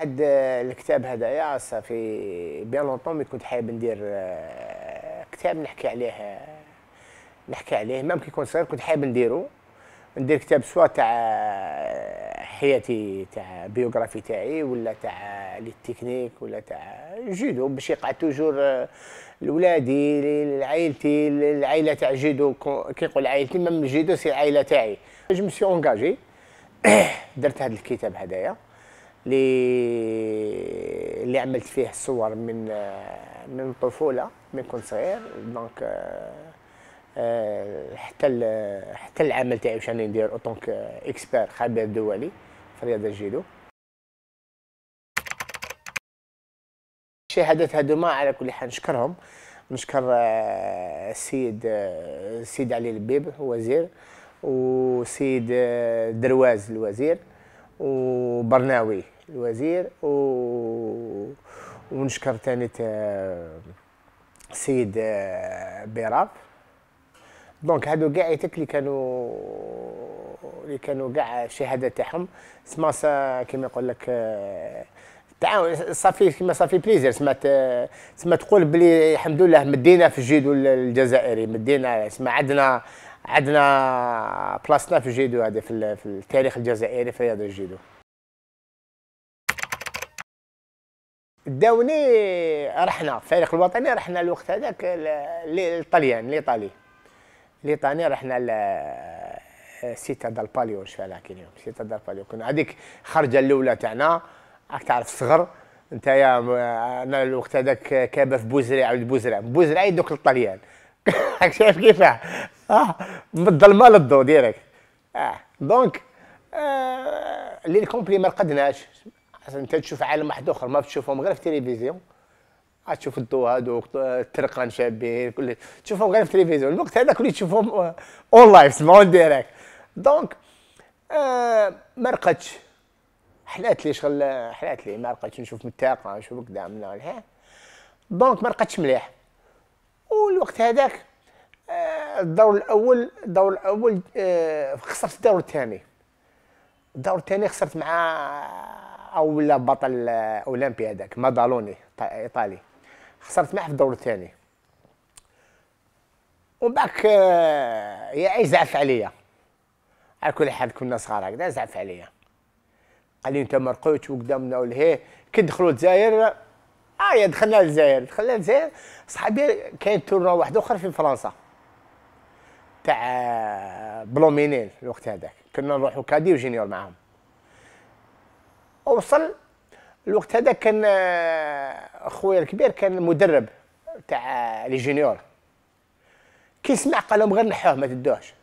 هاد الكتاب هذايا صافي بيان لونتون مي كنت حاب ندير آه، كتاب نحكي عليه نحكي عليه ميم كي كنت صغير كنت حاب نديرو ندير كتاب سوا تاع آه، حياتي تاع بيوغرافي تاعي ولا تاع لي تكنيك ولا تاع جيدو باش يقع توجور آه، لولادي لعائلتي العائله تاع جيدو كي نقول عائلتي ميم جيدو سي العائله تاعي جو مسي اونجاجي درت هذا الكتاب هذايا اللي اللي عملت فيه صور من آه، من الطفوله من كنت صغير دونك آه، آه، حتى حتى العمل تاعي واش راني ندير اوتونك اكسبير خبير دولي في رياضه الجيدو الشهادات هذوما على كل حال نشكرهم نشكر السيد السيد علي البيب وزير والسيد درواز الوزير وبرناوي الوزير و... ونشكر ثاني السيد آه، بيراب دونك هادو كاع يتك اللي كانوا اللي كانوا كاع الشهاده تاعهم سما كيما يقول لك آه، التعاون صافي كيما صافي بليزير سمعت سما تقول بلي الحمد لله مدينا في الجيدو الجزائري مدينا سما عندنا عندنا بلاصتنا في الجيدو هذا في, في التاريخ الجزائري في رياضه الجيدو داوني رحنا الفريق الوطني رحنا الوقت هذاك للطليان الايطالي الايطالي رحنا سيتا دال باليو شفا فعلا يوم سيتا دال باليو كنا هذيك الخرجه الاولى تاعنا راك تعرف الصغر انت يا انا الوقت هذاك كابه في بوزري عاود بوزري بوزري دوك الطليان راك شايف كيفاه آه، من الظلمه للضوء ديريكت اه دونك آه، لي كومبلي ما لقدناش انت تشوف عالم واحد اخر ما آه، تشوفهم غير في التلفزيون تشوف الضو هذوك الترقان شابين كل تشوفهم غير في التلفزيون الوقت هذاك اللي تشوفهم اون لايف سمعون ديريكت دونك ما رقدش حلات لي شغل حلات لي ما رقدش نشوف من نشوف قدامنا دونك ما رقدش مليح والوقت هذاك الدور الاول الدور الاول آه، خسرت الدور الثاني الدور الثاني خسرت مع اول بطل اولمبي هذاك مادالوني ايطالي خسرت معاه في الدور الثاني وباك آه، يا عي زعف عليا على كل حال كنا صغار هكذا زعف عليا قال لي انت ما رقيتش وقدامنا ولهي كي دخلوا الجزائر اه يا دخلنا الجزائر دخلنا الجزائر صحابي كاين تورنوا واحد اخر في فرنسا تاع بلومينيل الوقت هذاك كنا نروحوا كادي وجينيور معاهم وصل الوقت هذاك كان آه، خويا الكبير كان مدرب تاع لي جونيور كي سمع قال لهم غير نحوه ما تدوهش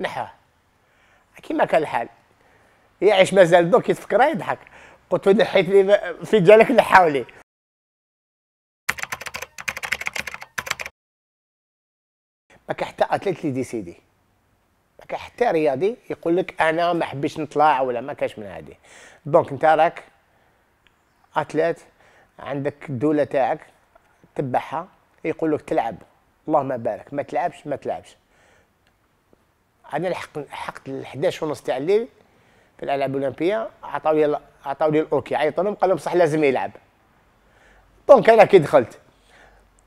نحوه كيما كان الحال يعيش مازال دوك يتفكر يضحك قلت له نحيت لي في جالك نحاولي ما حتى اتليت لي ديسيدي ما حتى رياضي يقول لك انا ما حبيتش نطلع ولا ما كاش من هادي دونك انت راك اتليت عندك الدوله تاعك تبعها يقول لك تلعب اللهم بارك ما تلعبش ما تلعبش انا لحقت حق ال 11 ونص تاع الليل في الالعاب الاولمبيه عطاو لي عطاو لي الاوكي عيطوا لهم قال لهم صح لازم يلعب دونك انا كي دخلت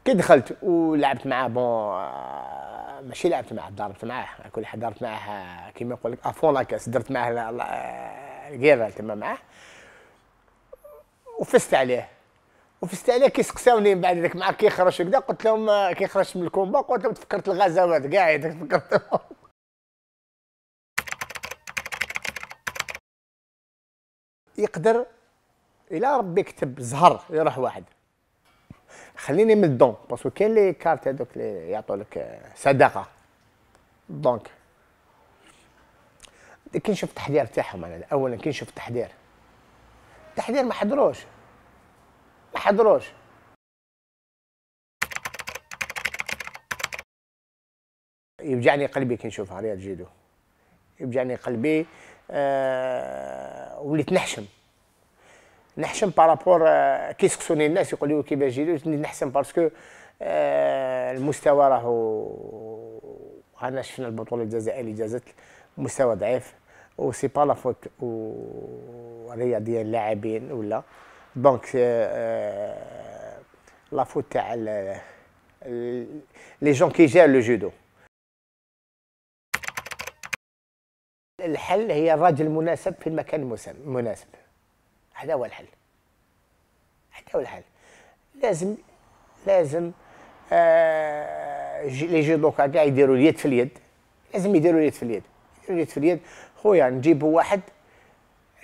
كي دخلت ولعبت معاه بون ماشي لعبت معاه ضربت معاه كل حد ضربت معاه كيما يقول لك افون لاكاس درت معاه الكيرا تما معاه وفزت عليه وفزت عليه كي سقساوني من بعد ذاك معاه كي خرج هكذا قلت لهم كي خرجت من الكومبا قلت لهم تفكرت الغزوات كاع تفكرت يقدر الى ربي كتب زهر يروح واحد خليني من الدون باسكو كاين لي كارت هذوك اللي يعطوا لك صداقه دونك كي نشوف التحضير تاعهم انا اولا كي نشوف التحضير التحضير ما حضروش ما حضروش يوجعني قلبي كي نشوفها رياض جيدو يوجعني قلبي آه وليت نحشم نحشم بارابور كيسقسوني الناس يقول لي كيفاش جيتو نحسن باسكو المستوى راهو انا شفنا البطوله الجزائريه جازت مستوى ضعيف و سي با لا فوت رياضيا اللاعبين ولا دونك لا فوت تاع لي جون كي جير لو جودو الحل هي الراجل المناسب في المكان المناسب هذا هو الحل هذا هو الحل لازم لازم آه لي جو دوكا كاع يديروا اليد في اليد لازم يديروا اليد في اليد يديروا اليد في اليد خويا نجيبوا واحد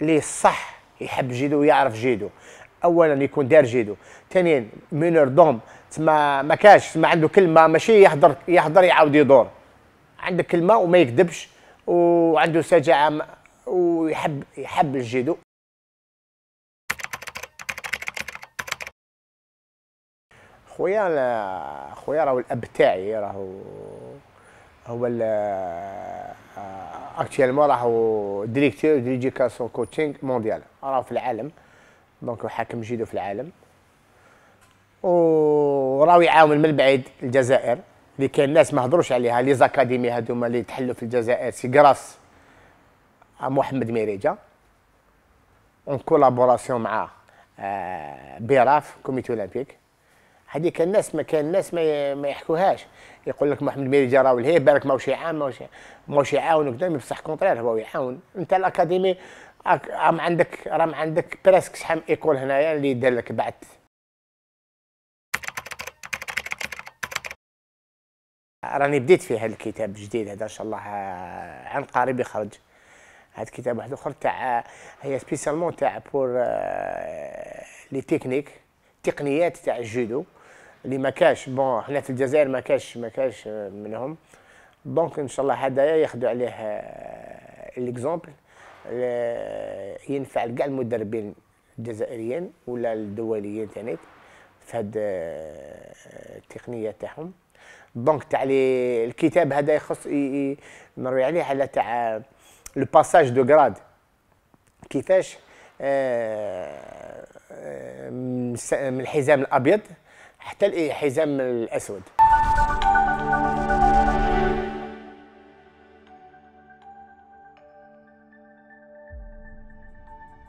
اللي صح يحب جيدو ويعرف جيدو اولا يكون دار جيدو ثانيا مينور دوم تما ما كاش تما عنده كلمه ماشي يحضر يحضر يعاود يدور عندك كلمه وما يكذبش وعنده سجعه ويحب يحب الجيدو خويا لا خويا راهو الاب تاعي راهو هو ال اكتيالمون آه، راهو ديريكتور ديليجيكاسيون كوتشينغ مونديال راهو في العالم دونك حاكم جيدو في العالم وراهو يعاون من بعيد الجزائر اللي كاين الناس ما هضروش عليها لي زاكاديمي هذوما اللي تحلوا في الجزائر سي كراس آه، محمد ميريجا اون كولابوراسيون مع بيراف كوميتي اولمبيك هذيك الناس ما كان الناس ما, ما يحكوهاش يقول لك محمد ميري راه لهيه بالك ماهوش يعاون ماهوش يعاون وكذا مي بصح كونترير هو يعاون انت الاكاديمي راهم عندك راهم عندك براسك شحال ايكول هنايا اللي دار لك بعد راني بديت في هذا الكتاب الجديد هذا ان شاء الله آه، عن قريب يخرج هذا كتاب واحد اخر تاع آه، هي سبيسيالمون تاع بور لي تكنيك تقنيات تاع الجودو اللي ما كاش بون حنا في الجزائر ما كاش ما كاش آه، منهم دونك ان شاء الله هدايا ياخذوا عليه آه، ليكزومبل ينفع لكاع المدربين الجزائريين ولا الدوليين ثاني في هاد آه، التقنيه تاعهم دونك تاع الكتاب هذا يخص نروي عليه على تاع لو باساج دو غراد كيفاش من الحزام الابيض احتل حزام الاسود